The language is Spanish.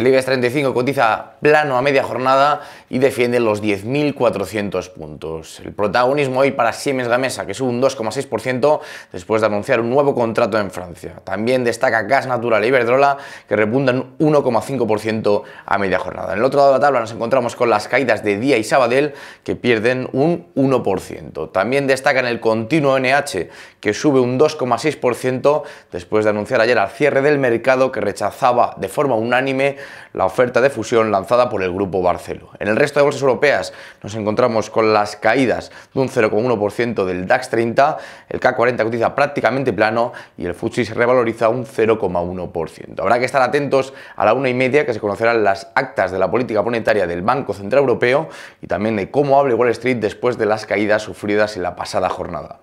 El IBEX 35 cotiza plano a media jornada y defiende los 10.400 puntos. El protagonismo hoy para Siemens Gamesa, que sube un 2,6% después de anunciar un nuevo contrato en Francia. También destaca Gas Natural e Iberdrola, que repuntan un 1,5% a media jornada. En el otro lado de la tabla nos encontramos con las caídas de Día y Sabadell, que pierden un 1%. También destacan el continuo NH, que sube un 2,6% después de anunciar ayer al cierre del mercado que rechazaba de forma unánime la oferta de fusión lanzada por el Grupo Barcelo. En el resto de bolsas europeas nos encontramos con las caídas de un 0,1% del DAX 30, el K40 cotiza prácticamente plano y el FTSE se revaloriza un 0,1%. Habrá que estar atentos a la una y media que se conocerán las actas de la política monetaria del Banco Central Europeo y también de cómo hable Wall Street después de las caídas sufridas en la pasada jornada.